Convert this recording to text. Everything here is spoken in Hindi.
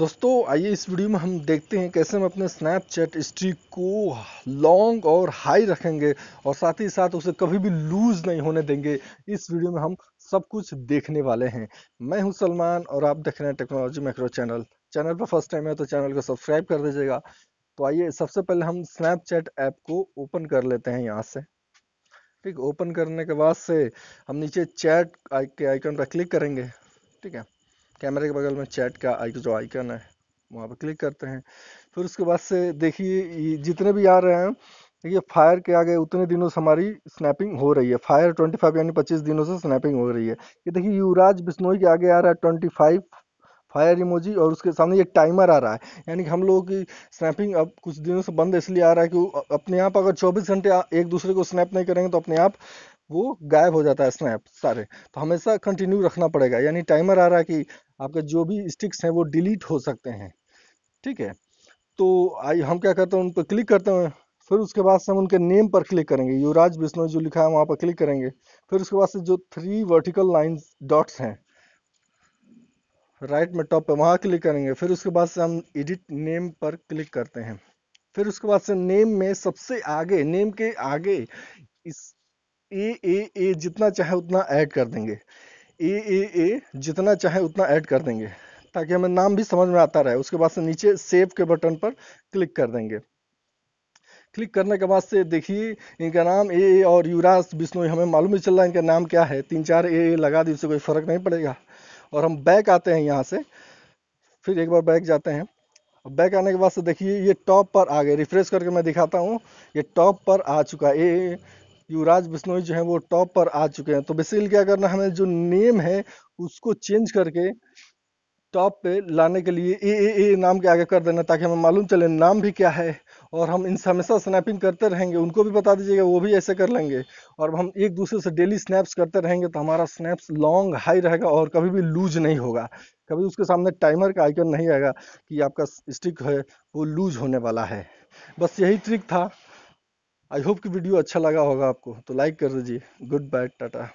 दोस्तों आइए इस वीडियो में हम देखते हैं कैसे हम अपने स्नैपचैट स्ट्रीक को लॉन्ग और हाई रखेंगे और साथ ही साथ उसे कभी भी लूज़ नहीं होने देंगे इस वीडियो में हम सब कुछ देखने वाले हैं मैं हूं सलमान और आप देख रहे हैं टेक्नोलॉजी मैक्रो चैनल चैनल पर फर्स्ट टाइम है तो चैनल को सब्सक्राइब कर दीजिएगा तो आइए सबसे पहले हम स्नैपचैट ऐप को ओपन कर लेते हैं यहाँ से ठीक ओपन करने के बाद से हम नीचे चैट के आइकन पर क्लिक करेंगे ठीक है कैमरे के बगल में चैट का आई जो आइकन है वहाँ पर क्लिक करते हैं फिर उसके बाद से देखिए जितने भी आ रहे हैं देखिए फायर के आगे उतने दिनों से हमारी स्नैपिंग हो रही है फायर 25 यानी 25 दिनों से स्नैपिंग हो रही है ये देखिए युवराज बिश्नोई के आगे आ रहा है 25 फायर इमोजी और उसके सामने एक टाइमर आ रहा है यानी कि हम लोगों की स्नैपिंग अब कुछ दिनों से बंद इसलिए आ रहा है कि अपने आप अगर चौबीस घंटे एक दूसरे को स्नैप नहीं करेंगे तो अपने आप वो गायब हो जाता है स्नैप सारे तो हमेशा कंटिन्यू रखना पड़ेगा यानी टाइमर आ रहा है कि आपके जो भी स्टिक्स हैं वो डिलीट हो सकते हैं ठीक है तो आई हम क्या करते हैं उन पर क्लिक करते हैं फिर उसके बाद से हम उनके नेम पर क्लिक करेंगे युवराज बिश्नोई जो लिखा है वहाँ पर क्लिक करेंगे फिर उसके बाद से जो थ्री वर्टिकल लाइन डॉट्स हैं राइट में टॉप पे वहाँ क्लिक करेंगे फिर उसके बाद से हम एडिट नेम पर क्लिक करते हैं फिर उसके बाद से नेम में सबसे आगे नेम के आगे इस ए ए ए जितना चाहे उतना ऐड कर देंगे ए ए ए जितना चाहे उतना ऐड कर देंगे ताकि हमें नाम भी समझ में आता रहे उसके बाद से नीचे सेव के बटन पर क्लिक कर देंगे क्लिक करने के बाद से देखिए इनका नाम ए ए और युवराज बिश्नोई हमें मालूम ही चल रहा है इनका नाम क्या है तीन चार ए ए लगा दी उससे कोई फ़र्क नहीं पड़ेगा और हम बैक आते हैं यहाँ से फिर एक बार बैक जाते हैं बैक आने के बाद से देखिए ये टॉप पर आ गए रिफ्रेश करके मैं दिखाता हूँ ये टॉप पर आ चुका ए युवराज बिश्नोई जो है वो टॉप पर आ चुके हैं तो बेसिकली क्या करना हमें जो नेम है उसको चेंज करके टॉप पे लाने के लिए ए ए ए नाम के आगे कर देना ताकि हमें मालूम चले नाम भी क्या है और हम इन हमेशा स्नैपिंग करते रहेंगे उनको भी बता दीजिएगा वो भी ऐसे कर लेंगे और हम एक दूसरे से डेली स्नैप्स करते रहेंगे तो हमारा स्नैप्स लॉन्ग हाई रहेगा और कभी भी लूज नहीं होगा कभी उसके सामने टाइमर का आइकन नहीं आएगा कि आपका स्टिक है वो लूज होने वाला है बस यही ट्रिक था आई होप कि वीडियो अच्छा लगा होगा आपको तो लाइक कर दीजिए गुड बाय टाटा